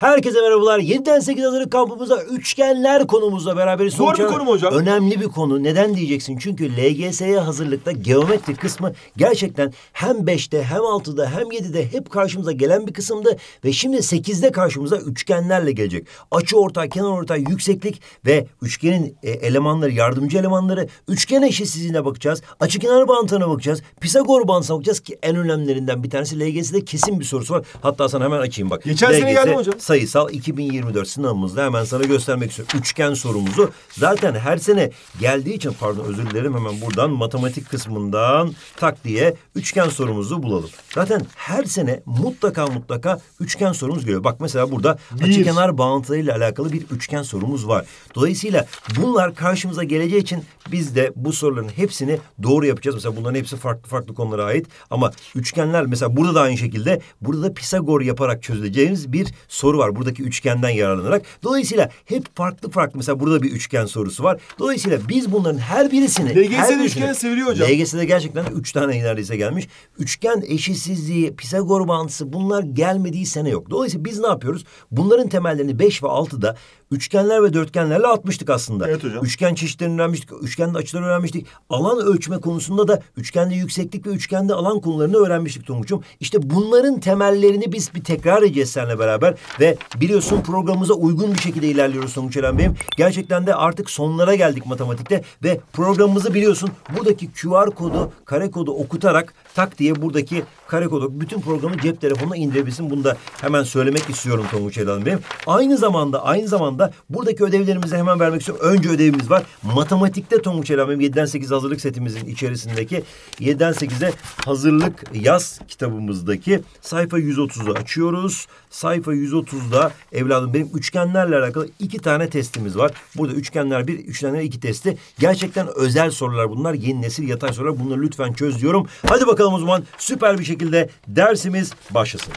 Herkese merhabalar. 7'den 8 hazırlık kampımıza üçgenler konumuzla beraberiz. Zor bir konu mu hocam? Önemli bir konu. Neden diyeceksin? Çünkü LGS'ye hazırlıkta geometri kısmı gerçekten hem 5'te hem 6'da hem 7'de hep karşımıza gelen bir kısımdı. Ve şimdi 8'de karşımıza üçgenlerle gelecek. Açı orta, kenar orta, yükseklik ve üçgenin e, elemanları, yardımcı elemanları. Üçgen eşitsizliğine bakacağız. Açı kenar bantına bakacağız. Pisagor bantına bakacağız ki en önemlilerinden bir tanesi LGS'de kesin bir sorusu var. Hatta sana hemen açayım bak. Geçen LGS, sene geldim hocam sayısal 2024 sınavımızda hemen sana göstermek istiyorum. Üçgen sorumuzu zaten her sene geldiği için pardon özür dilerim hemen buradan matematik kısmından tak diye üçgen sorumuzu bulalım. Zaten her sene mutlaka mutlaka üçgen sorumuz geliyor. Bak mesela burada bir. açıkenar bağıntılarıyla alakalı bir üçgen sorumuz var. Dolayısıyla bunlar karşımıza geleceği için biz de bu soruların hepsini doğru yapacağız. Mesela bunların hepsi farklı farklı konulara ait ama üçgenler mesela burada da aynı şekilde burada da Pisagor yaparak çözeceğimiz bir soru soru var. Buradaki üçgenden yararlanarak. Dolayısıyla hep farklı farklı mesela burada bir üçgen sorusu var. Dolayısıyla biz bunların her birisini... LGS'de üçgen seviliyor hocam. LGS'de gerçekten üç tane neredeyse gelmiş. Üçgen eşitsizliği, Pisagor bağıntısı bunlar gelmediği sene yok. Dolayısıyla biz ne yapıyoruz? Bunların temellerini beş ve altıda üçgenler ve dörtgenlerle atmıştık aslında. Evet hocam. Üçgen çeşitlerini öğrenmiştik, üçgende açıları öğrenmiştik. Alan ölçme konusunda da üçgende yükseklik ve üçgende alan konularını öğrenmiştik Tonguç'um. İşte bunların temellerini biz bir tekrar edeceğiz seninle beraber ve biliyorsun programımıza uygun bir şekilde ilerliyoruz Tonguç Eren Bey'im. Gerçekten de artık sonlara geldik matematikte ve programımızı biliyorsun buradaki QR kodu, kare kodu okutarak tak diye buradaki kare kodu bütün programı cep telefonuna indirebilsin. Bunu da hemen söylemek istiyorum Tonguç Eren Bey'im. Aynı zamanda aynı zamanda anda buradaki ödevlerimizi hemen vermek istiyorum. Önce ödevimiz var. Matematikte Tonguç Elhamim 7'den 8 hazırlık setimizin içerisindeki 7'den 8'e hazırlık yaz kitabımızdaki sayfa 130'u açıyoruz. Sayfa 130'da evladım benim üçgenlerle alakalı iki tane testimiz var. Burada üçgenler bir, üçgenler iki testi. Gerçekten özel sorular bunlar. Yeni nesil yatay sorular. Bunları lütfen çöz diyorum. Hadi bakalım o zaman süper bir şekilde dersimiz başlasın.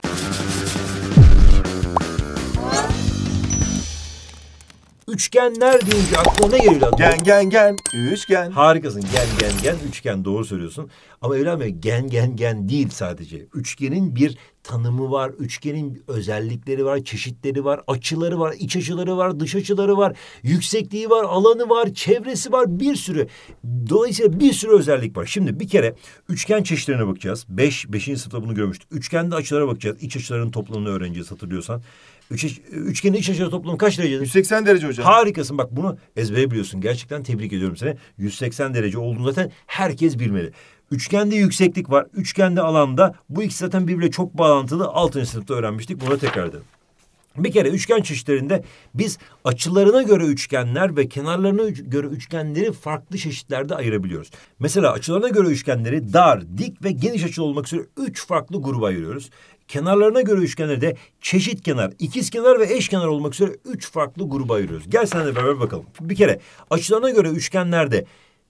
üçgenler deyince aklına ne geliyor? Gen gen gen üçgen. Harikasın gen gen gen üçgen doğru söylüyorsun. Ama Evren Bey gen gen gen değil sadece. Üçgenin bir tanımı var, üçgenin özellikleri var, çeşitleri var, açıları var, iç açıları var, dış açıları var, yüksekliği var, alanı var, çevresi var, bir sürü. Dolayısıyla bir sürü özellik var. Şimdi bir kere üçgen çeşitlerine bakacağız. Beş, beşinci sınıfta bunu görmüştük. Üçgende açılara bakacağız. İç açıların toplamını öğreneceğiz hatırlıyorsan. Üç, üçgenin iç açıları toplam kaç derece? 180 derece hocam. Harikasın bak bunu ezbere biliyorsun. Gerçekten tebrik ediyorum seni. 180 derece olduğunu zaten herkes bilmeli. Üçgende yükseklik var. Üçgende alanda bu ikisi zaten birbirle çok bağlantılı. Altıncı sınıfta öğrenmiştik. Bunu tekrar edelim. Bir kere üçgen çeşitlerinde biz açılarına göre üçgenler ve kenarlarına göre üçgenleri farklı çeşitlerde ayırabiliyoruz. Mesela açılarına göre üçgenleri dar, dik ve geniş açılı olmak üzere üç farklı gruba ayırıyoruz. Kenarlarına göre üçgenleri de çeşit kenar, ikiz kenar ve eş kenar olmak üzere üç farklı gruba ayırıyoruz. Gel sen de beraber bakalım. Bir kere açılarına göre üçgenlerde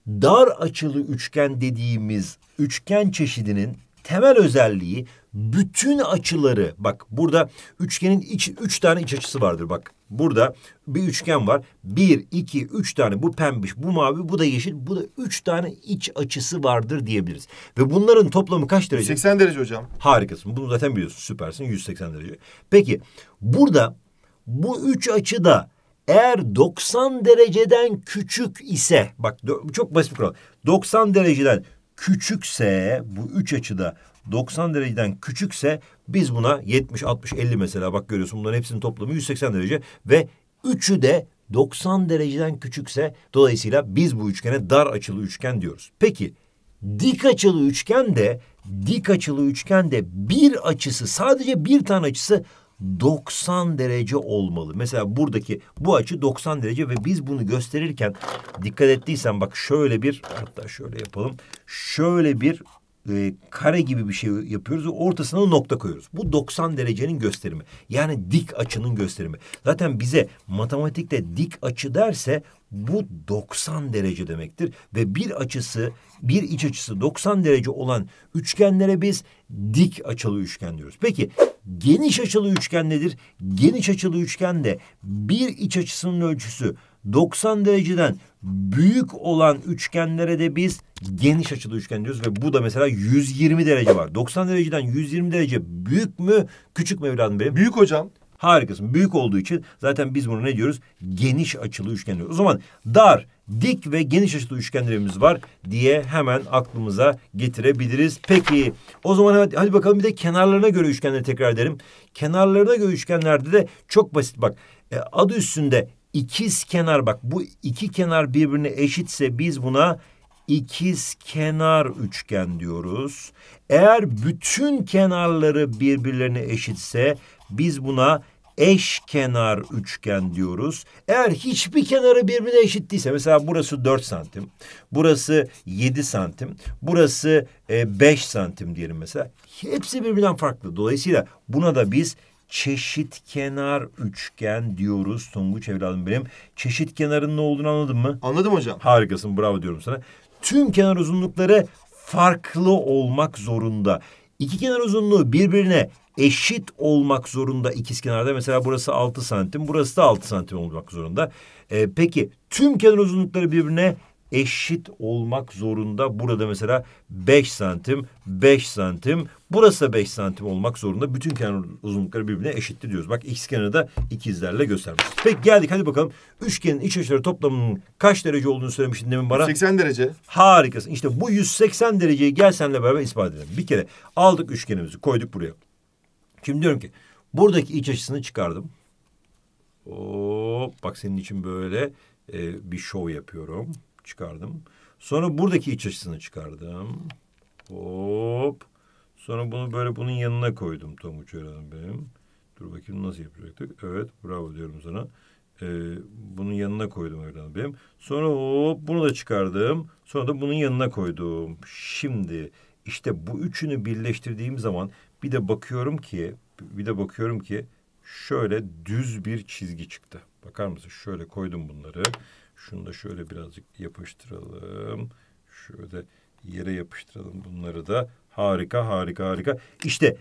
dar açılı üçgen dediğimiz üçgen çeşidinin temel özelliği bütün açıları bak burada üçgenin iç, üç tane iç açısı vardır bak. Burada bir üçgen var. Bir, iki, üç tane bu pembiş, bu mavi, bu da yeşil. Bu da üç tane iç açısı vardır diyebiliriz. Ve bunların toplamı kaç derece? 180 derece hocam. Harikasın. Bunu zaten biliyorsun. Süpersin. 180 derece. Peki burada bu üç açı da eğer 90 dereceden küçük ise bak çok basit bir kural. 90 dereceden küçükse bu üç açıda 90 dereceden küçükse biz buna 70, 60, 50 mesela bak görüyorsun bunların hepsinin toplamı 180 derece ve üçü de 90 dereceden küçükse dolayısıyla biz bu üçgene dar açılı üçgen diyoruz. Peki dik açılı üçgen de dik açılı üçgen de bir açısı sadece bir tane açısı 90 derece olmalı. Mesela buradaki bu açı 90 derece ve biz bunu gösterirken dikkat ettiysen bak şöyle bir hatta şöyle yapalım. Şöyle bir e, kare gibi bir şey yapıyoruz ve ortasına nokta koyuyoruz. Bu 90 derecenin gösterimi. Yani dik açının gösterimi. Zaten bize matematikte dik açı derse bu 90 derece demektir ve bir açısı, bir iç açısı 90 derece olan üçgenlere biz dik açılı üçgen diyoruz. Peki geniş açılı üçgen nedir? Geniş açılı üçgen de bir iç açısının ölçüsü 90 dereceden büyük olan üçgenlere de biz geniş açılı üçgen diyoruz ve bu da mesela 120 derece var. 90 dereceden 120 derece büyük mü küçük mü evladım benim? Büyük hocam. Harikasın. Büyük olduğu için zaten biz bunu ne diyoruz? Geniş açılı üçgen diyoruz. O zaman dar, dik ve geniş açılı üçgenlerimiz var diye hemen aklımıza getirebiliriz. Peki o zaman hadi, hadi bakalım bir de kenarlarına göre üçgenleri tekrar edelim. Kenarlarına göre üçgenlerde de çok basit bak. E, adı üstünde ikiz kenar bak bu iki kenar birbirine eşitse biz buna ikiz kenar üçgen diyoruz. Eğer bütün kenarları birbirlerine eşitse biz buna eş kenar üçgen diyoruz. Eğer hiçbir kenarı birbirine eşit değilse mesela burası 4 santim, burası 7 santim, burası 5 e, santim diyelim mesela. Hepsi birbirinden farklı. Dolayısıyla buna da biz çeşit kenar üçgen diyoruz. Tonguç evladım benim. Çeşit kenarın ne olduğunu anladın mı? Anladım hocam. Harikasın bravo diyorum sana. Tüm kenar uzunlukları farklı olmak zorunda. İki kenar uzunluğu birbirine eşit olmak zorunda ikiz kenarda. Mesela burası 6 santim, burası da 6 santim olmak zorunda. ee, peki tüm kenar uzunlukları birbirine eşit olmak zorunda. Burada mesela 5 santim, 5 santim, burası da 5 santim olmak zorunda. Bütün kenar uzunlukları birbirine eşittir diyoruz. Bak ikiz kenarı da ikizlerle göstermiş. Peki geldik hadi bakalım. Üçgenin iç açıları toplamının kaç derece olduğunu söylemiştin demin bana. 180 derece. Harikasın. İşte bu 180 dereceyi gel senle beraber ispat edelim. Bir kere aldık üçgenimizi koyduk buraya. Şimdi diyorum ki buradaki iç açısını çıkardım. Hop bak senin için böyle e, bir şov yapıyorum. Çıkardım. Sonra buradaki iç açısını çıkardım. Hop. Sonra bunu böyle bunun yanına koydum Tom Uçeran'ın benim. Dur bakayım nasıl yapacaktık. Evet bravo diyorum sana. Ee, bunun yanına koydum evladım benim. Sonra hop bunu da çıkardım. Sonra da bunun yanına koydum. Şimdi işte bu üçünü birleştirdiğim zaman bir de bakıyorum ki bir de bakıyorum ki şöyle düz bir çizgi çıktı. Bakar mısın? Şöyle koydum bunları. Şunu da şöyle birazcık yapıştıralım. Şöyle yere yapıştıralım bunları da. Harika, harika, harika. İşte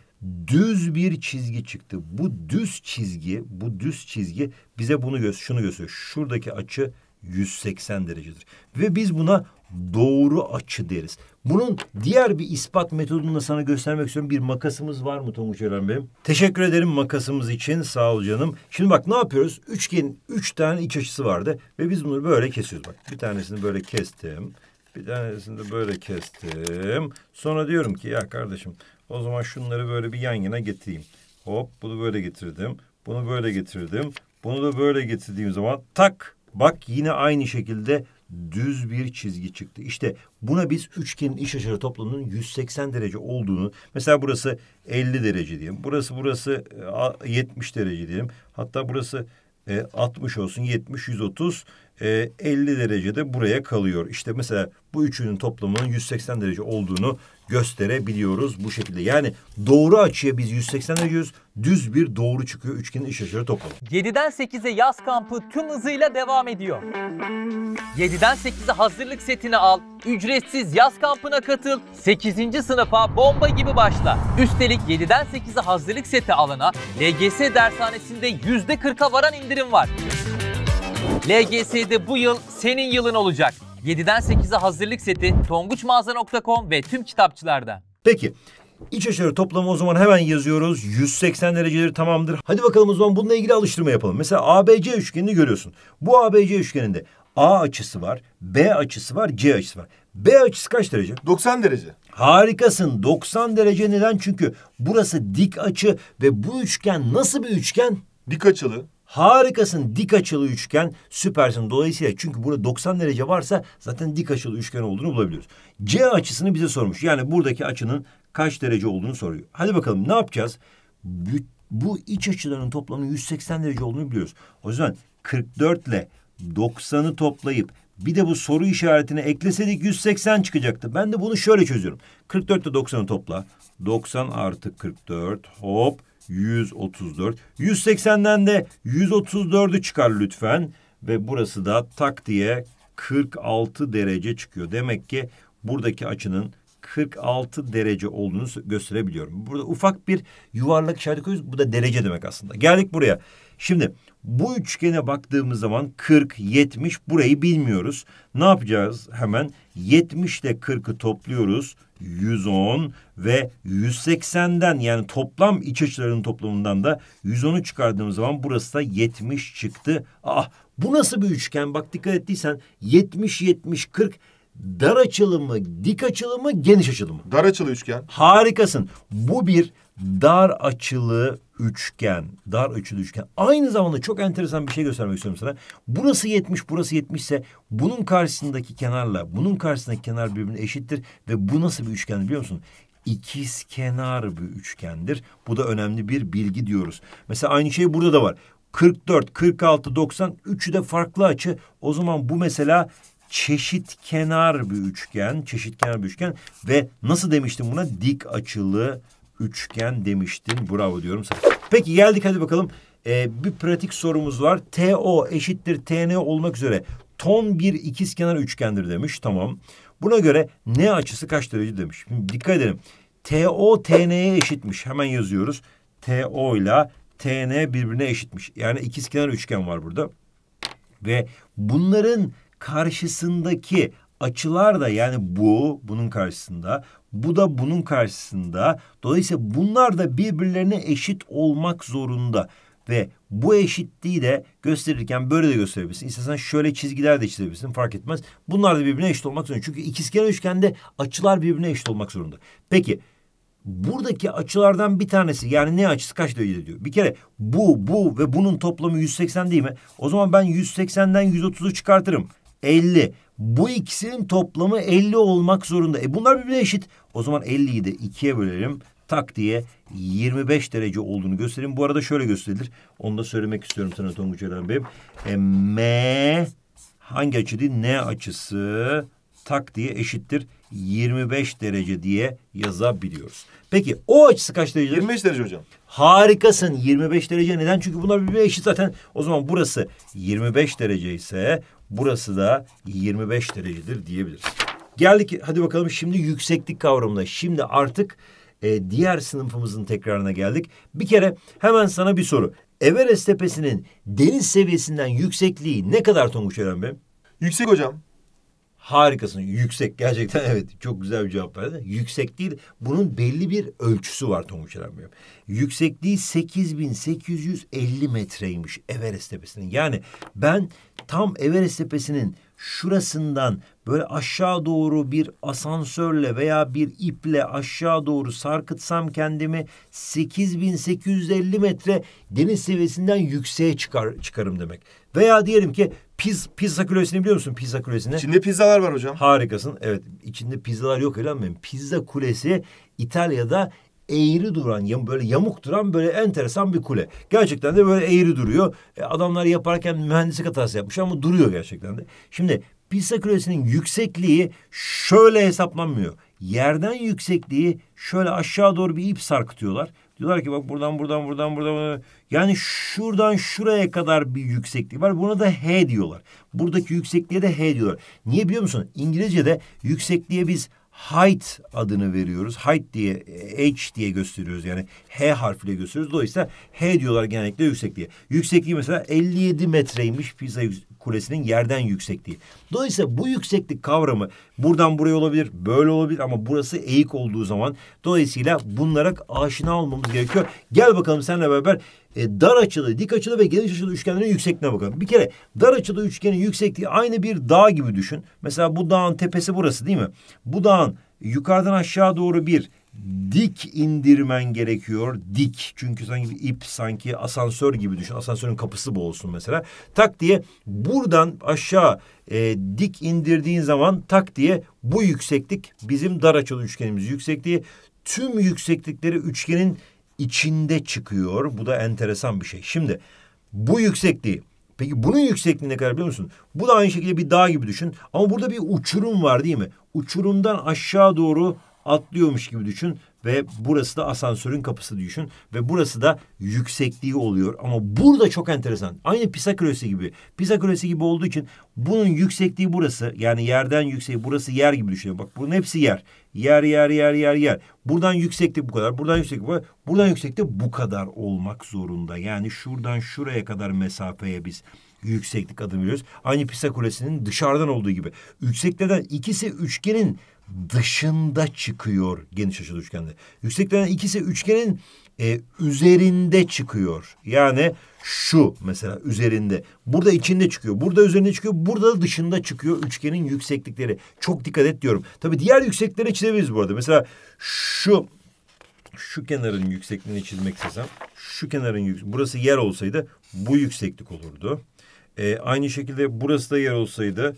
düz bir çizgi çıktı. Bu düz çizgi, bu düz çizgi bize bunu gö şunu gösteriyor. Şuradaki açı 180 derecedir. Ve biz buna doğru açı deriz. Bunun diğer bir ispat metodunu da sana göstermek istiyorum. Bir makasımız var mı Tonguç Eren Bey'im? Teşekkür ederim makasımız için. Sağ ol canım. Şimdi bak ne yapıyoruz? Üçgenin üç tane iç açısı vardı. Ve biz bunu böyle kesiyoruz. Bak bir tanesini böyle kestim. Bir tanesini de böyle kestim. Sonra diyorum ki ya kardeşim o zaman şunları böyle bir yan yana getireyim. Hop bunu böyle getirdim. Bunu böyle getirdim. Bunu da böyle getirdiğim zaman tak Bak yine aynı şekilde düz bir çizgi çıktı. İşte buna biz üçgenin iç açıları toplamının 180 derece olduğunu mesela burası 50 derece diyelim. Burası burası 70 e, derece diyelim. Hatta burası 60 e, olsun 70 130 e, 50 derecede buraya kalıyor. İşte mesela bu üçünün toplamının 180 derece olduğunu gösterebiliyoruz bu şekilde. Yani doğru açıya biz 180 ediyoruz. Düz bir doğru çıkıyor üçgenin iç açıları tok olan. 7'den 8'e yaz kampı tüm hızıyla devam ediyor. 7'den 8'e hazırlık setini al. Ücretsiz yaz kampına katıl. 8. sınıfa bomba gibi başla. Üstelik 7'den 8'e hazırlık seti alana LGS dershanesinde %40'a varan indirim var. LGS'de bu yıl senin yılın olacak. 7'den 8'e hazırlık seti tonguçmağaza.com ve tüm kitapçılarda. Peki iç açıları toplamı o zaman hemen yazıyoruz. 180 dereceleri tamamdır. Hadi bakalım o zaman bununla ilgili alıştırma yapalım. Mesela ABC üçgenini görüyorsun. Bu ABC üçgeninde A açısı var, B açısı var, C açısı var. B açısı kaç derece? 90 derece. Harikasın. 90 derece neden? Çünkü burası dik açı ve bu üçgen nasıl bir üçgen? Dik açılı. Harikasın dik açılı üçgen süpersin. Dolayısıyla çünkü burada 90 derece varsa zaten dik açılı üçgen olduğunu bulabiliyoruz. C açısını bize sormuş. Yani buradaki açının kaç derece olduğunu soruyor. Hadi bakalım ne yapacağız? Bu, bu iç açıların toplamının 180 derece olduğunu biliyoruz. O yüzden 44 ile 90'ı toplayıp bir de bu soru işaretine ekleseydik 180 çıkacaktı. Ben de bunu şöyle çözüyorum. 44 ile 90'ı topla. 90 artı 44 hop 134. 180'den de 134'ü çıkar lütfen. Ve burası da tak diye 46 derece çıkıyor. Demek ki buradaki açının 46 derece olduğunu gösterebiliyorum. Burada ufak bir yuvarlak işareti koyuyoruz. Bu da derece demek aslında. Geldik buraya. Şimdi bu üçgene baktığımız zaman 40, 70 burayı bilmiyoruz. Ne yapacağız hemen? 70 ile 40'ı topluyoruz. 110 ve 180'den yani toplam iç açılarının toplamından da 110'u çıkardığımız zaman burası da 70 çıktı. Ah bu nasıl bir üçgen? Bak dikkat ettiysen 70 70 40 dar açılımı, dik açılımı, geniş açılımı. Dar açılı üçgen. Harikasın. Bu bir dar açılı üçgen, dar açılı üçgen. Aynı zamanda çok enteresan bir şey göstermek istiyorum sana. Burası 70, burası 70 ise bunun karşısındaki kenarla bunun karşısındaki kenar birbirine eşittir ve bu nasıl bir üçgen biliyor musun? İkiz kenar bir üçgendir. Bu da önemli bir bilgi diyoruz. Mesela aynı şey burada da var. 44, 46, 90 üçü de farklı açı. O zaman bu mesela çeşit kenar bir üçgen, çeşit kenar bir üçgen ve nasıl demiştim buna dik açılı üçgen demiştin. Bravo diyorum sana. Peki geldik hadi bakalım. Ee, bir pratik sorumuz var. TO eşittir TN olmak üzere ton bir ikizkenar üçgendir demiş. Tamam. Buna göre ne açısı kaç derece demiş. Şimdi dikkat edelim. TO TN'ye eşitmiş. Hemen yazıyoruz. TO ile TN birbirine eşitmiş. Yani ikizkenar üçgen var burada. Ve bunların karşısındaki açılar da yani bu bunun karşısında bu da bunun karşısında. Dolayısıyla bunlar da birbirlerine eşit olmak zorunda. Ve bu eşitliği de gösterirken böyle de gösterebilirsin. İstersen şöyle çizgiler de çizebilirsin fark etmez. Bunlar da birbirine eşit olmak zorunda. Çünkü ikizkenar üçgende açılar birbirine eşit olmak zorunda. Peki buradaki açılardan bir tanesi yani ne açısı kaç derece diyor. Bir kere bu, bu ve bunun toplamı 180 değil mi? O zaman ben 180'den 130'u çıkartırım. 50. Bu ikisinin toplamı 50 olmak zorunda. E bunlar birbirine eşit. O zaman 50'yi de ikiye bölelim. Tak diye 25 derece olduğunu göstereyim. Bu arada şöyle gösterilir. Onu da söylemek istiyorum sana Tom Ceren Bey'im. E, M hangi açı değil? N açısı tak diye eşittir. 25 derece diye yazabiliyoruz. Peki o açısı kaç derece? 25 derece hocam. Harikasın 25 derece neden? Çünkü bunlar birbirine eşit zaten. O zaman burası 25 derece ise Burası da 25 derecedir diyebiliriz. Geldik hadi bakalım şimdi yükseklik kavramına. Şimdi artık e, diğer sınıfımızın tekrarına geldik. Bir kere hemen sana bir soru. Everest tepesinin deniz seviyesinden yüksekliği ne kadar Tonguç Eren Bey? Yüksek hocam. Harikasın. Yüksek. Gerçekten evet. Çok güzel bir cevap verdi. Yüksek değil. Bunun belli bir ölçüsü var Tonguç Bey'im. Yüksekliği 8850 metreymiş Everest Tepesi'nin. Yani ben tam Everest Tepesi'nin şurasından böyle aşağı doğru bir asansörle veya bir iple aşağı doğru sarkıtsam kendimi 8850 metre deniz seviyesinden yükseğe çıkar, çıkarım demek. Veya diyelim ki Piz, pizza kulesini biliyor musun pizza kulesini? İçinde pizzalar var hocam. Harikasın. Evet içinde pizzalar yok öyle Pizza kulesi İtalya'da eğri duran, yam, böyle yamuk duran böyle enteresan bir kule. Gerçekten de böyle eğri duruyor. E, adamlar yaparken mühendislik hatası yapmış ama duruyor gerçekten de. Şimdi pizza kulesinin yüksekliği şöyle hesaplanmıyor. Yerden yüksekliği şöyle aşağı doğru bir ip sarkıtıyorlar. Diyorlar ki bak buradan buradan buradan buradan yani şuradan şuraya kadar bir yükseklik var. Buna da H diyorlar. Buradaki yüksekliğe de H diyorlar. Niye biliyor musun? İngilizce'de yüksekliğe biz height adını veriyoruz. Height diye H diye gösteriyoruz. Yani H harfiyle gösteriyoruz. Dolayısıyla H diyorlar genellikle yüksekliğe. Yüksekliği mesela 57 metreymiş Pisa Kulesi'nin yerden yüksekliği. Dolayısıyla bu yükseklik kavramı buradan buraya olabilir, böyle olabilir ama burası eğik olduğu zaman dolayısıyla bunlara aşina olmamız gerekiyor. Gel bakalım seninle beraber e, dar açılı, dik açılı ve geniş açılı üçgenlerin yüksekliğine bakalım. Bir kere dar açılı üçgenin yüksekliği aynı bir dağ gibi düşün. Mesela bu dağın tepesi burası değil mi? Bu dağın yukarıdan aşağı doğru bir dik indirmen gerekiyor. Dik. Çünkü sanki bir ip sanki asansör gibi düşün. Asansörün kapısı bu olsun mesela. Tak diye buradan aşağı e, dik indirdiğin zaman tak diye bu yükseklik bizim dar açılı üçgenimiz yüksekliği. Tüm yükseklikleri üçgenin içinde çıkıyor. Bu da enteresan bir şey. Şimdi bu yüksekliği Peki bunun yüksekliği ne kadar biliyor musun? Bu da aynı şekilde bir dağ gibi düşün. Ama burada bir uçurum var değil mi? Uçurumdan aşağı doğru atlıyormuş gibi düşün ve burası da asansörün kapısı düşün ve burası da yüksekliği oluyor. Ama burada çok enteresan. Aynı Pisa Kulesi gibi. Pisa Kulesi gibi olduğu için bunun yüksekliği burası. Yani yerden yüksek burası yer gibi düşünün Bak bunun hepsi yer. Yer yer yer yer yer. Buradan yükseklik bu kadar. Buradan yükseklik bu kadar. Buradan yükseklik bu kadar olmak zorunda. Yani şuradan şuraya kadar mesafeye biz yükseklik adını veriyoruz. Aynı Pisa Kulesi'nin dışarıdan olduğu gibi. Yükseklerden ikisi üçgenin dışında çıkıyor geniş açılı üçgende. Yükseklerden ikisi üçgenin e, üzerinde çıkıyor. Yani şu mesela üzerinde. Burada içinde çıkıyor. Burada üzerinde çıkıyor. Burada dışında çıkıyor üçgenin yükseklikleri. Çok dikkat et diyorum. Tabii diğer yükseklikleri çizebiliriz bu arada. Mesela şu şu kenarın yüksekliğini çizmek istesem şu kenarın yüksek burası yer olsaydı bu yükseklik olurdu. Ee, aynı şekilde burası da yer olsaydı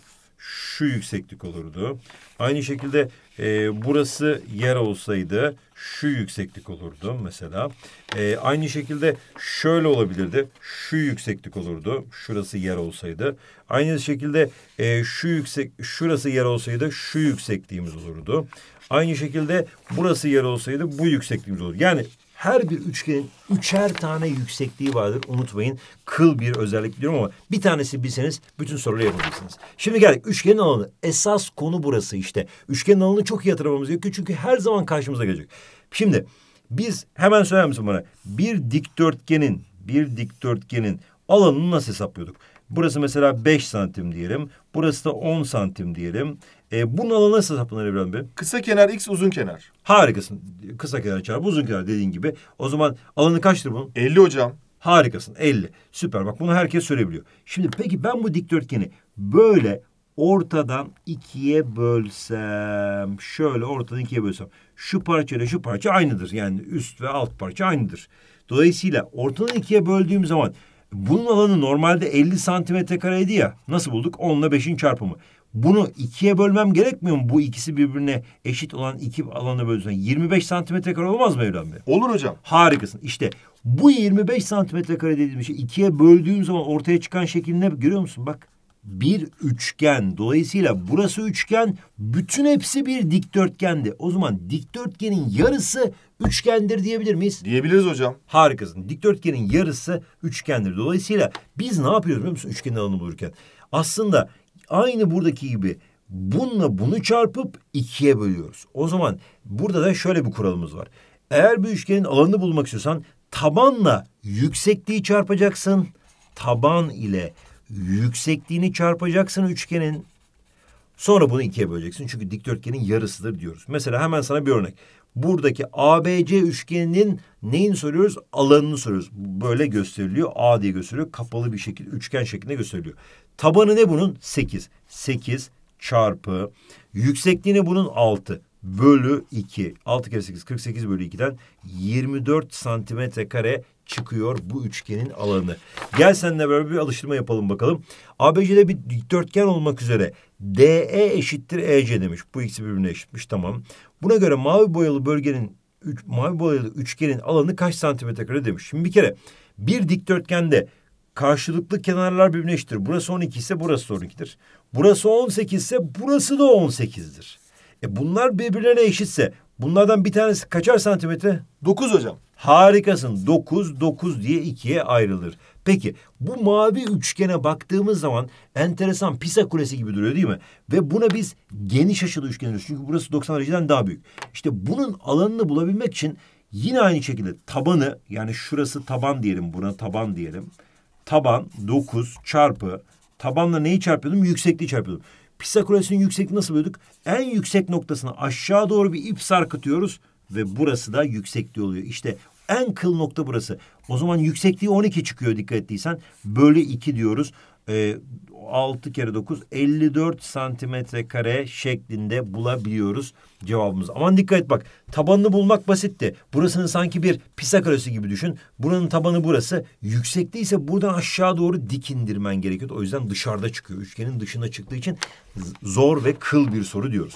şu yükseklik olurdu. Aynı şekilde e, burası yer olsaydı şu yükseklik olurdu mesela. E, aynı şekilde şöyle olabilirdi. Şu yükseklik olurdu. Şurası yer olsaydı. Aynı şekilde e, şu yüksek şurası yer olsaydı şu yüksekliğimiz olurdu. Aynı şekilde burası yer olsaydı bu yüksekliğimiz olur. Yani her bir üçgenin üçer tane yüksekliği vardır. Unutmayın kıl bir özellik biliyorum ama bir tanesi bilseniz bütün soruları yapabilirsiniz. Şimdi geldik üçgenin alanı. Esas konu burası işte. Üçgenin alanını çok iyi hatırlamamız gerekiyor. Çünkü her zaman karşımıza gelecek. Şimdi biz hemen söyler misin bana? Bir dikdörtgenin, bir dikdörtgenin alanını nasıl hesaplıyorduk? Burası mesela 5 santim diyelim. Burası da 10 santim diyelim. E, bunun alanı nasıl hesaplanır İbrahim Bey? Kısa kenar x uzun kenar. Harikasın. Kısa kenar çarpı uzun kenar dediğin gibi. O zaman alanı kaçtır bunun? 50 hocam. Harikasın 50. Süper bak bunu herkes söyleyebiliyor. Şimdi peki ben bu dikdörtgeni böyle ortadan ikiye bölsem. Şöyle ortadan ikiye bölsem. Şu parça ile şu parça aynıdır. Yani üst ve alt parça aynıdır. Dolayısıyla ortadan ikiye böldüğüm zaman bunun alanı normalde 50 santimetre kareydi ya. Nasıl bulduk? 10 ile 5'in çarpımı. Bunu ikiye bölmem gerekmiyor mu? Bu ikisi birbirine eşit olan iki alanı bölsen. 25 santimetre kare olmaz mı Evren Bey? Olur hocam. Harikasın. İşte bu 25 santimetre kare dediğim şey ikiye böldüğüm zaman ortaya çıkan şekil ne görüyor musun? Bak bir üçgen. Dolayısıyla burası üçgen, bütün hepsi bir dikdörtgendi. O zaman dikdörtgenin yarısı üçgendir diyebilir miyiz? Diyebiliriz hocam. Harikasın. Dikdörtgenin yarısı üçgendir. Dolayısıyla biz ne yapıyoruz biliyor musun üçgenin alanı bulurken? Aslında Aynı buradaki gibi bununla bunu çarpıp ikiye bölüyoruz. O zaman burada da şöyle bir kuralımız var. Eğer bir üçgenin alanını bulmak istiyorsan tabanla yüksekliği çarpacaksın. Taban ile yüksekliğini çarpacaksın üçgenin. Sonra bunu ikiye böleceksin. Çünkü dikdörtgenin yarısıdır diyoruz. Mesela hemen sana bir örnek. Buradaki ABC üçgeninin neyini soruyoruz? Alanını soruyoruz. Böyle gösteriliyor. A diye gösteriliyor. Kapalı bir şekilde üçgen şeklinde gösteriliyor. Tabanı ne bunun? 8. 8 çarpı yüksekliğine bunun 6 bölü 2. 6 kere 8 48 bölü 2'den 24 santimetre kare çıkıyor bu üçgenin alanı. Gel seninle beraber bir alıştırma yapalım bakalım. ABC'de bir dikdörtgen olmak üzere DE eşittir EC demiş. Bu ikisi birbirine eşitmiş tamam. Buna göre mavi boyalı bölgenin üç, mavi boyalı üçgenin alanı kaç santimetre kare demiş. Şimdi bir kere bir dikdörtgende karşılıklı kenarlar birbirine eşittir. Burası 12 ise burası 12'dir. Burası 18 ise burası da 18'dir. E bunlar birbirlerine eşitse bunlardan bir tanesi kaçar santimetre? 9 hocam. Harikasın. 9 9 diye ikiye ayrılır. Peki bu mavi üçgene baktığımız zaman enteresan Pisa Kulesi gibi duruyor değil mi? Ve buna biz geniş açılı üçgen diyoruz. Çünkü burası 90 dereceden daha büyük. İşte bunun alanını bulabilmek için yine aynı şekilde tabanı yani şurası taban diyelim buna taban diyelim taban 9 çarpı tabanla neyi çarpıyordum? Yüksekliği çarpıyordum. Pisagoras'ın yüksekliği nasıl bölüyorduk? En yüksek noktasına aşağı doğru bir ip sarkıtıyoruz ve burası da yüksekliği oluyor. İşte en kıl nokta burası. O zaman yüksekliği 12 çıkıyor dikkat ettiysen. Bölü 2 diyoruz e, 6 kere 9 54 santimetre kare şeklinde bulabiliyoruz cevabımız. Aman dikkat et bak tabanını bulmak basitti. Burasını sanki bir pisa karesi gibi düşün. Buranın tabanı burası. Yüksekte ise buradan aşağı doğru dik indirmen gerekiyor. O yüzden dışarıda çıkıyor. Üçgenin dışına çıktığı için zor ve kıl bir soru diyoruz.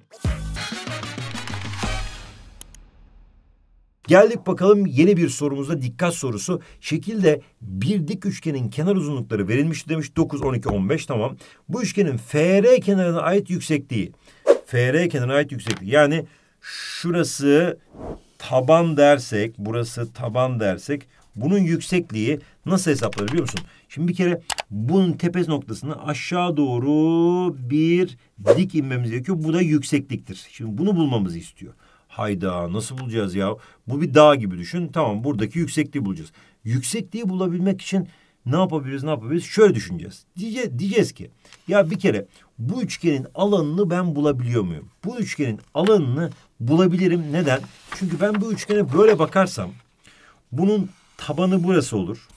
Geldik bakalım yeni bir sorumuzda dikkat sorusu. Şekilde bir dik üçgenin kenar uzunlukları verilmiş demiş. 9, 12, 15 tamam. Bu üçgenin FR kenarına ait yüksekliği. FR kenarına ait yüksekliği. Yani şurası taban dersek, burası taban dersek bunun yüksekliği nasıl hesaplanır biliyor musun? Şimdi bir kere bunun tepe noktasını aşağı doğru bir dik inmemiz gerekiyor. Bu da yüksekliktir. Şimdi bunu bulmamızı istiyor. Hayda nasıl bulacağız ya? Bu bir dağ gibi düşün. Tamam buradaki yüksekliği bulacağız. Yüksekliği bulabilmek için ne yapabiliriz ne yapabiliriz? Şöyle düşüneceğiz. Diye, diyeceğiz ki ya bir kere bu üçgenin alanını ben bulabiliyor muyum? Bu üçgenin alanını bulabilirim. Neden? Çünkü ben bu üçgene böyle bakarsam bunun tabanı burası olur.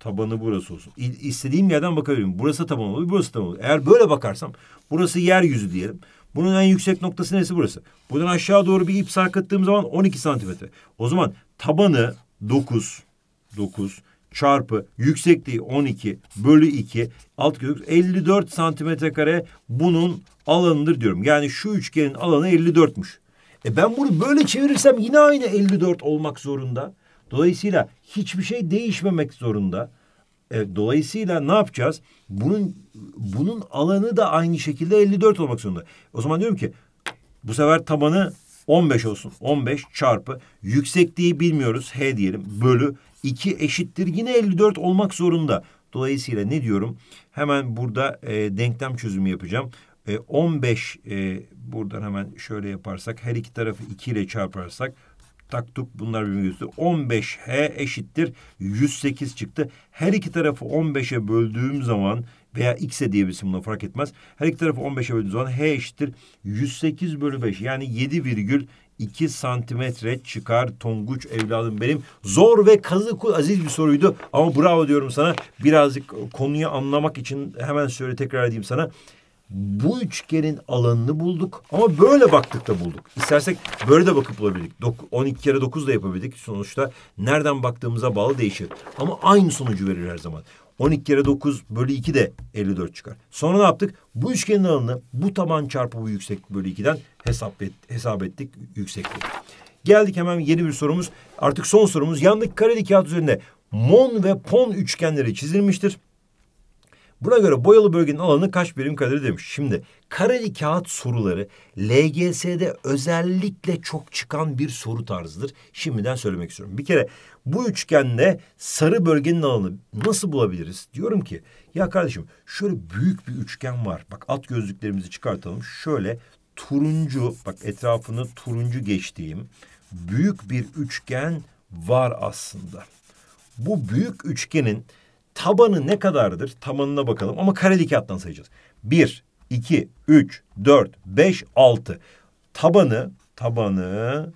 Tabanı burası olsun. İstediğim yerden bakabilirim. Burası taban olur, burası taban olur. Eğer böyle bakarsam burası yeryüzü diyelim. Bunun en yüksek noktası neresi burası? Buradan aşağı doğru bir ip sarkıttığım zaman 12 santimetre. O zaman tabanı 9, 9 çarpı yüksekliği 12 bölü 2 alt kök 54 santimetre kare bunun alanıdır diyorum. Yani şu üçgenin alanı 54'müş. E ben bunu böyle çevirirsem yine aynı 54 olmak zorunda. Dolayısıyla hiçbir şey değişmemek zorunda. Evet, dolayısıyla ne yapacağız? Bunun bunun alanı da aynı şekilde 54 olmak zorunda. O zaman diyorum ki bu sefer tabanı 15 olsun. 15 çarpı yüksekliği bilmiyoruz. H diyelim bölü 2 eşittir yine 54 olmak zorunda. Dolayısıyla ne diyorum? Hemen burada e, denklem çözümü yapacağım. E, 15 e, buradan hemen şöyle yaparsak her iki tarafı 2 ile çarparsak taktuk bunlar birbirini gösteriyor. 15 H eşittir 108 çıktı. Her iki tarafı 15'e böldüğüm zaman veya x'e diyebilirsin buna fark etmez. Her iki tarafı 15'e böldüğüm zaman h eşittir 108 bölü 5 yani 7 virgül 2 santimetre çıkar Tonguç evladım benim. Zor ve kazık aziz bir soruydu ama bravo diyorum sana. Birazcık konuyu anlamak için hemen şöyle tekrar edeyim sana bu üçgenin alanını bulduk ama böyle baktık da bulduk. İstersek böyle de bakıp bulabildik. 12 kere 9 da yapabildik. Sonuçta nereden baktığımıza bağlı değişir. Ama aynı sonucu verir her zaman. 12 kere 9 bölü 2 de 54 çıkar. Sonra ne yaptık? Bu üçgenin alanını bu taban çarpı bu yüksek bölü 2'den hesap, et, hesap ettik yüksekliği. Geldik hemen yeni bir sorumuz. Artık son sorumuz. Yandaki kareli kağıt üzerinde mon ve pon üçgenleri çizilmiştir. Buna göre boyalı bölgenin alanı kaç birim karedir demiş. Şimdi kareli kağıt soruları LGS'de özellikle çok çıkan bir soru tarzıdır. Şimdiden söylemek istiyorum. Bir kere bu üçgende sarı bölgenin alanı nasıl bulabiliriz? Diyorum ki ya kardeşim şöyle büyük bir üçgen var. Bak at gözlüklerimizi çıkartalım. Şöyle turuncu bak etrafını turuncu geçtiğim büyük bir üçgen var aslında. Bu büyük üçgenin tabanı ne kadardır? Tabanına bakalım ama kareli kağıttan sayacağız. Bir, iki, üç, dört, beş, altı. Tabanı, tabanı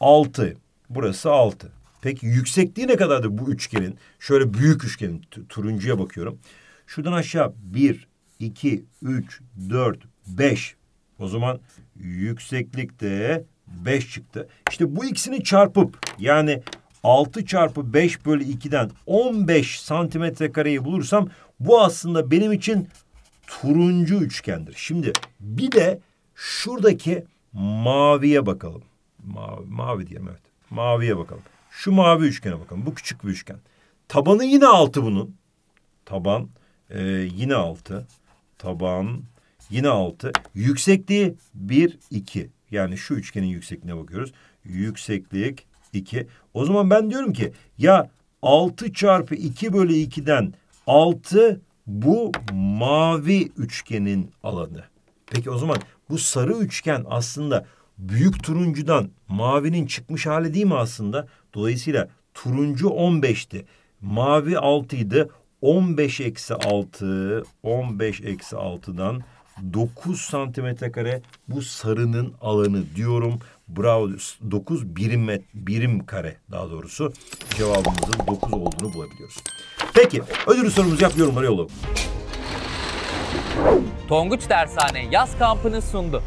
altı. Burası altı. Peki yüksekliği ne kadardır bu üçgenin? Şöyle büyük üçgenin turuncuya bakıyorum. Şuradan aşağı bir, iki, üç, dört, beş. O zaman yükseklik de beş çıktı. İşte bu ikisini çarpıp yani 6 çarpı 5 bölü 2'den 15 santimetre kareyi bulursam bu aslında benim için turuncu üçgendir. Şimdi bir de şuradaki maviye bakalım. Mavi, mavi diyelim evet. Maviye bakalım. Şu mavi üçgene bakalım. Bu küçük bir üçgen. Tabanı yine altı bunun. Taban e, yine altı. Taban yine altı. Yüksekliği bir iki. Yani şu üçgenin yüksekliğine bakıyoruz. Yükseklik 2. O zaman ben diyorum ki ya 6 çarpı 2 bölü 2'den 6 bu mavi üçgenin alanı. Peki o zaman bu sarı üçgen aslında büyük turuncudan mavinin çıkmış hali değil mi aslında? Dolayısıyla turuncu 15'ti. Mavi 6'ydı. 15 eksi 6, 15 eksi 6'dan 9 santimetre kare bu sarının alanı diyorum. Bravo 9 birim, met birim kare daha doğrusu cevabımızın 9 olduğunu bulabiliyoruz. Peki ödül sorumuzu yap yorumlara yolu. Tonguç Dershane yaz kampını sundu.